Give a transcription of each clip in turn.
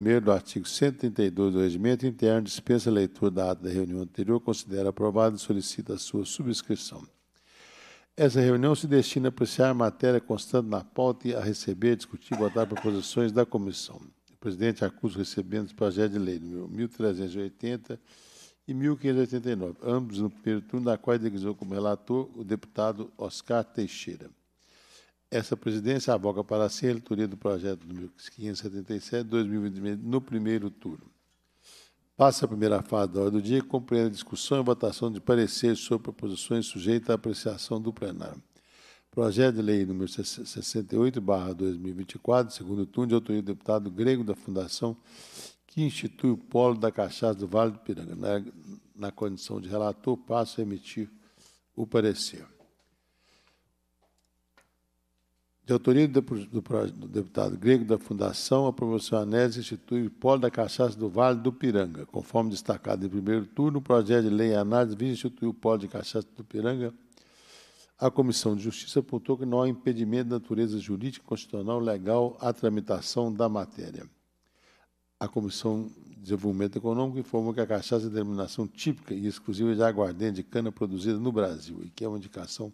1 do artigo 132 do Regimento Interno dispensa a leitura da ata da reunião anterior, considera aprovada e solicita a sua subscrição. Essa reunião se destina a apreciar a matéria constante na pauta e a receber, discutir e votar proposições da comissão. O presidente acusa recebendo os projetos de lei número 1380 e 1589, ambos no primeiro turno, da qual designou como relator o deputado Oscar Teixeira. Essa presidência aboca para a relatoria do projeto 1577 577-2020 no primeiro turno. Passa a primeira fase da hora do dia, compreende a discussão e votação de pareceres sobre proposições sujeitas à apreciação do plenário. Projeto de lei número 68-2024, segundo turno, de autoria do deputado grego da Fundação, que institui o polo da cachaça do Vale do Piranga. Na, na condição de relator, passo a emitir o parecer. De autoria do, do, do deputado grego da Fundação, a promoção Anese institui o polo da cachaça do Vale do Piranga. Conforme destacado em primeiro turno, o projeto de lei análise visa instituir o polo de cachaça do Piranga a Comissão de Justiça apontou que não há impedimento de natureza jurídica, constitucional, legal à tramitação da matéria. A Comissão de Desenvolvimento Econômico informou que a cachaça é denominação típica e exclusiva de aguardente de cana produzida no Brasil e que é uma indicação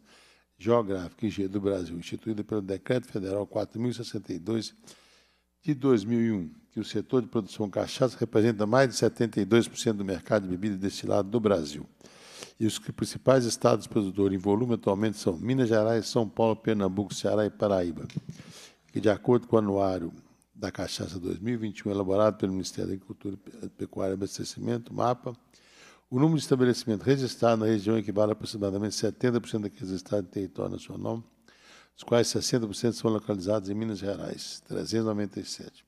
Geográfica e Engenharia do Brasil, instituída pelo Decreto Federal 4062 de 2001, que o setor de produção cachaça representa mais de 72% do mercado de bebida destilada do Brasil. E os principais estados produtores em volume atualmente são Minas Gerais, São Paulo, Pernambuco, Ceará e Paraíba. E de acordo com o anuário da Cachaça 2021, elaborado pelo Ministério da Agricultura, Pecuária e Abastecimento, MAPA, o número de estabelecimentos registrados na região equivale a aproximadamente 70% daqueles estados em território nacional, dos quais 60% são localizados em Minas Gerais, 397.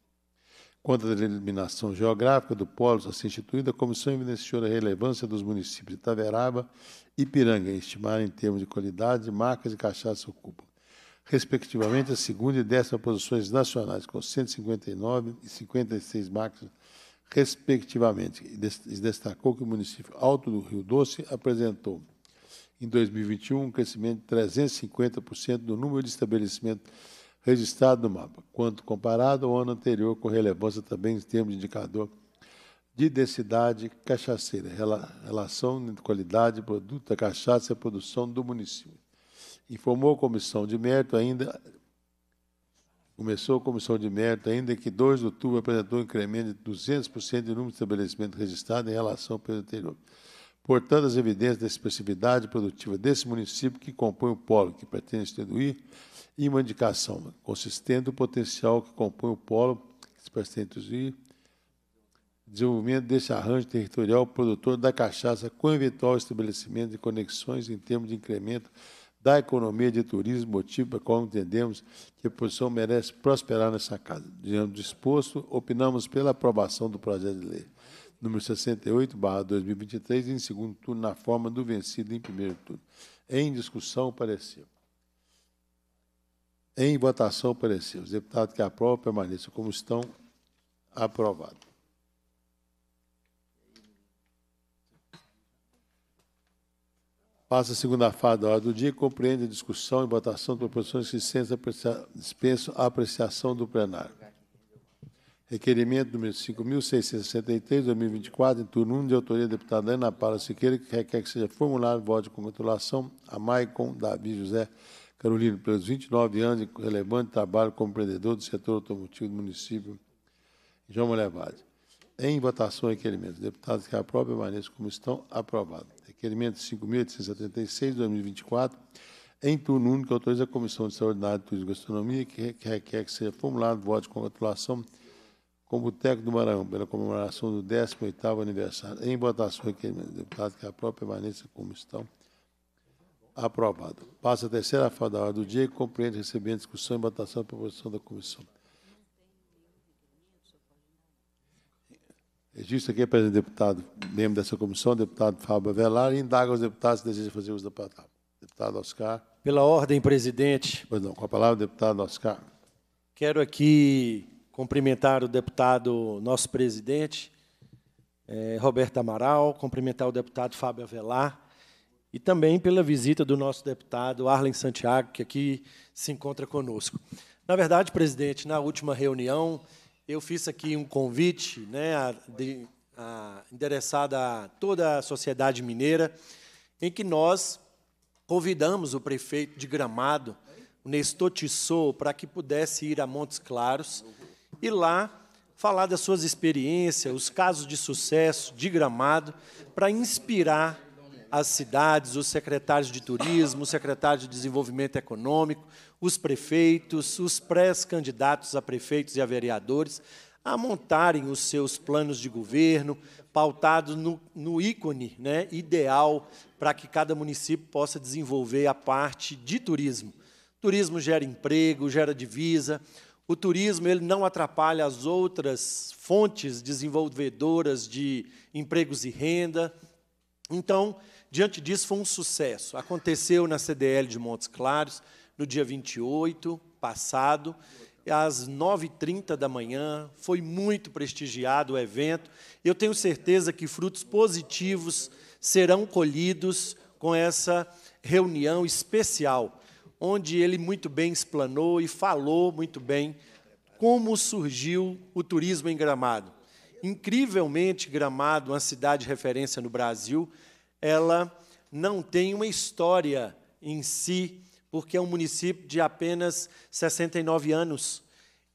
Quanto à delimitação geográfica do polo assim instituída, a comissão evidenciou a relevância dos municípios de Taveraba e Piranga, estimar em termos de qualidade, marcas e cachaça ocupam, respectivamente, a segunda e décima posições nacionais, com 159 e 56 marcas respectivamente. E destacou que o município Alto do Rio Doce apresentou em 2021 um crescimento de 350% do número de estabelecimentos registrados no mapa, quanto comparado ao ano anterior, com relevância também em termos de indicador de densidade cachaceira, relação entre qualidade produto da cachaça e produção do município. Informou a comissão de mérito ainda Começou a comissão de mérito, ainda que 2 de outubro apresentou um incremento de 200% de número de estabelecimentos registrados em relação ao período anterior. Portanto, as evidências da expressividade produtiva desse município que compõe o polo, que pretende instituir, e uma indicação consistente do potencial que compõe o polo, que se pretende introduzir, desenvolvimento desse arranjo territorial produtor da cachaça com eventual estabelecimento de conexões em termos de incremento da economia de turismo, motivo pelo qual entendemos que a posição merece prosperar nessa casa. Diante disposto, opinamos pela aprovação do projeto de lei número 68, barra 2023, em segundo turno, na forma do vencido em primeiro turno. Em discussão, pareceu. Em votação, pareceu. Os deputados que aprovam permaneçam como estão. Aprovado. Passa a segunda fase da hora do dia e compreende a discussão e votação de proposições que dispensam a apreciação do plenário. Requerimento número 5.663, 2024, em turno 1, de autoria da deputada Ana Paula Siqueira, que requer que seja formulado voto de congratulação a Maicon Davi José Carolino, pelos 29 anos de relevante trabalho como empreendedor do setor automotivo do município de João Molevade. Em votação, requerimento. Deputados que aprovem, permaneçam como estão. Aprovado. Requerimento 5.876, 2024, em turno único, autoriza a Comissão Extraordinária de Turismo e Gastronomia, que requer que seja formulado voto de congratulação com o Boteco do Maranhão, pela comemoração do 18 aniversário. Em votação, requerimento do deputado que é a própria permaneça como estão. Aprovado. Passa a terceira fase da hora do dia e compreende recebendo discussão e votação da proposição da comissão. Registro aqui presidente deputado, membro dessa comissão, deputado Fábio Avelar, e indaga aos deputados se desejam fazer uso da palavra. Deputado Oscar. Pela ordem, presidente. Pois não, com a palavra, deputado Oscar. Quero aqui cumprimentar o deputado, nosso presidente, eh, Roberto Amaral, cumprimentar o deputado Fábio Avelar, e também pela visita do nosso deputado Arlen Santiago, que aqui se encontra conosco. Na verdade, presidente, na última reunião, eu fiz aqui um convite né, a, de, a, endereçado a toda a sociedade mineira, em que nós convidamos o prefeito de Gramado, o Nestor Tissot, para que pudesse ir a Montes Claros e lá falar das suas experiências, os casos de sucesso de Gramado, para inspirar as cidades, os secretários de turismo, os secretários de desenvolvimento econômico, os prefeitos, os pré-candidatos a prefeitos e a vereadores, a montarem os seus planos de governo, pautados no, no ícone né, ideal para que cada município possa desenvolver a parte de turismo. turismo gera emprego, gera divisa. O turismo ele não atrapalha as outras fontes desenvolvedoras de empregos e renda. Então, diante disso, foi um sucesso. Aconteceu na CDL de Montes Claros, no dia 28 passado, às 9h30 da manhã. Foi muito prestigiado o evento. Eu tenho certeza que frutos positivos serão colhidos com essa reunião especial, onde ele muito bem explanou e falou muito bem como surgiu o turismo em Gramado incrivelmente Gramado, uma cidade de referência no Brasil, ela não tem uma história em si, porque é um município de apenas 69 anos.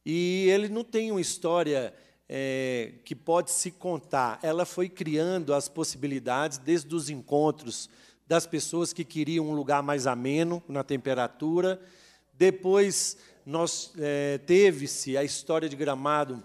E ele não tem uma história é, que pode se contar. Ela foi criando as possibilidades desde os encontros das pessoas que queriam um lugar mais ameno na temperatura. Depois nós é, teve-se a história de Gramado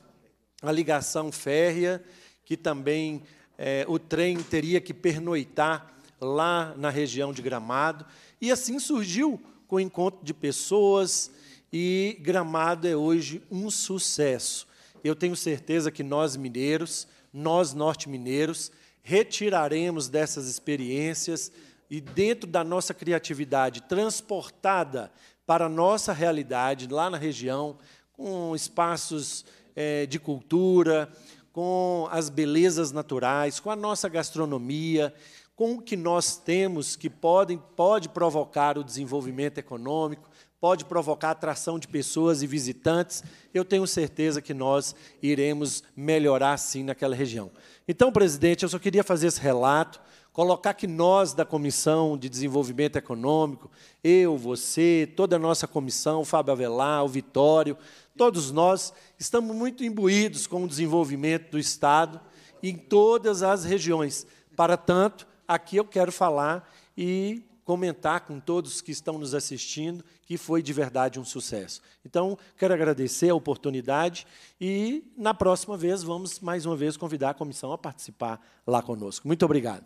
a ligação férrea, que também é, o trem teria que pernoitar lá na região de Gramado. E assim surgiu com o encontro de pessoas, e Gramado é hoje um sucesso. Eu tenho certeza que nós mineiros, nós norte-mineiros, retiraremos dessas experiências e, dentro da nossa criatividade transportada para a nossa realidade lá na região, com espaços é, de cultura, com as belezas naturais, com a nossa gastronomia, com o que nós temos que podem, pode provocar o desenvolvimento econômico, pode provocar atração de pessoas e visitantes, eu tenho certeza que nós iremos melhorar sim naquela região. Então, presidente, eu só queria fazer esse relato, colocar que nós da Comissão de Desenvolvimento Econômico, eu, você, toda a nossa comissão, o Fábio Avelar, o Vitório, Todos nós estamos muito imbuídos com o desenvolvimento do Estado em todas as regiões. Para tanto, aqui eu quero falar e comentar com todos que estão nos assistindo que foi de verdade um sucesso. Então, quero agradecer a oportunidade e, na próxima vez, vamos mais uma vez convidar a comissão a participar lá conosco. Muito obrigado.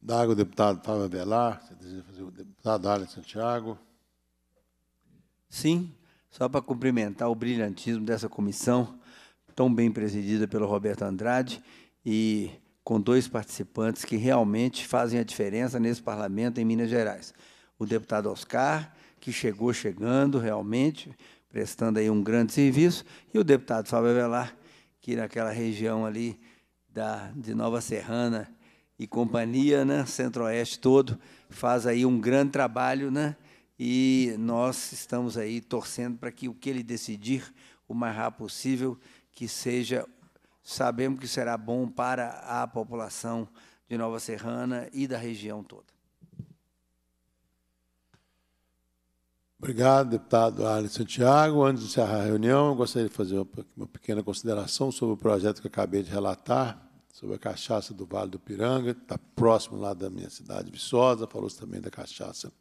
Dago, deputado Fábio Belar, deputado Alan Santiago. Sim, só para cumprimentar o brilhantismo dessa comissão, tão bem presidida pelo Roberto Andrade e com dois participantes que realmente fazem a diferença nesse parlamento em Minas Gerais. O deputado Oscar, que chegou chegando realmente, prestando aí um grande serviço, e o deputado Fábio Avelar, que naquela região ali da, de Nova Serrana e companhia, né, centro-oeste todo, faz aí um grande trabalho, né, e nós estamos aí torcendo para que o que ele decidir, o mais rápido possível, que seja, sabemos que será bom para a população de Nova Serrana e da região toda. Obrigado, deputado Alex Santiago. Antes de encerrar a reunião, eu gostaria de fazer uma pequena consideração sobre o projeto que acabei de relatar, sobre a cachaça do Vale do Piranga, que está próximo lá da minha cidade, Viçosa. Falou-se também da cachaça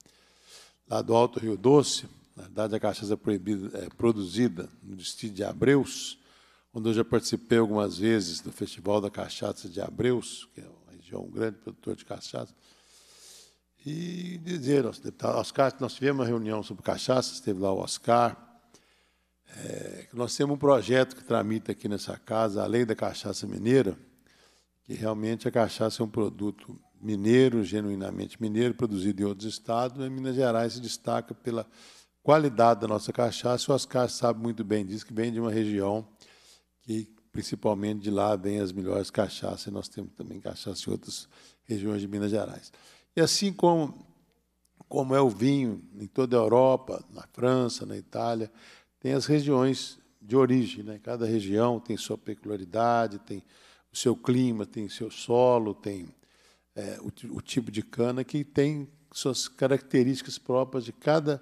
lá do Alto Rio Doce, na verdade a cachaça é produzida no distrito de Abreus, onde eu já participei algumas vezes do Festival da Cachaça de Abreus, que é uma região um grande produtor de cachaça. E dizer, nosso deputado Oscar, nós tivemos uma reunião sobre cachaça, esteve lá o Oscar. É, nós temos um projeto que tramita aqui nessa casa, a Lei da Cachaça Mineira, que realmente a cachaça é um produto mineiro, genuinamente mineiro, produzido em outros estados, mas Minas Gerais se destaca pela qualidade da nossa cachaça. O Oscar sabe muito bem disso, que vem de uma região que, principalmente de lá, vem as melhores cachaças. Nós temos também cachaça em outras regiões de Minas Gerais. E assim como, como é o vinho em toda a Europa, na França, na Itália, tem as regiões de origem. Né? Cada região tem sua peculiaridade, tem o seu clima, tem o seu solo, tem é, o, o, tipo de cana que tem suas características próprias de cada,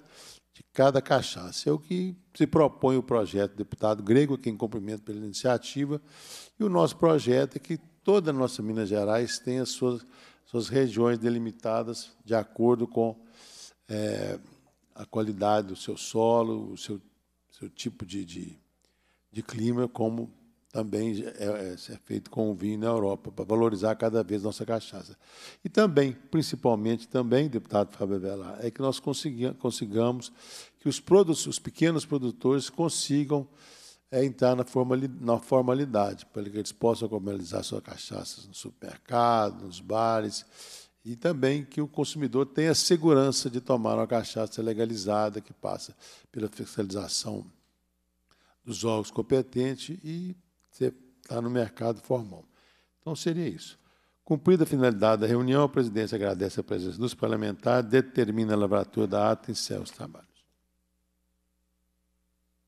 de cada cachaça. É o que se propõe o projeto do deputado Grego, aqui em cumprimento pela iniciativa, e o nosso projeto é que toda a nossa Minas Gerais tenha suas, suas regiões delimitadas de acordo com é, a qualidade do seu solo, o seu, seu tipo de, de, de clima, como também é, é, é, feito com o vinho na Europa, para valorizar cada vez nossa cachaça. E também, principalmente também, deputado Fábio Velar, é que nós consigamos que os, produtos, os pequenos produtores consigam é, entrar na, formalidade, na formalidade para que eles possam comercializar sua cachaça no supermercado, nos bares, e também que o consumidor tenha segurança de tomar uma cachaça legalizada que passa pela fiscalização dos órgãos competentes e você está no mercado formal. Então, seria isso. Cumprida a finalidade da reunião, a presidência agradece a presença dos parlamentares, determina a lavratura da ata e encerra os trabalhos.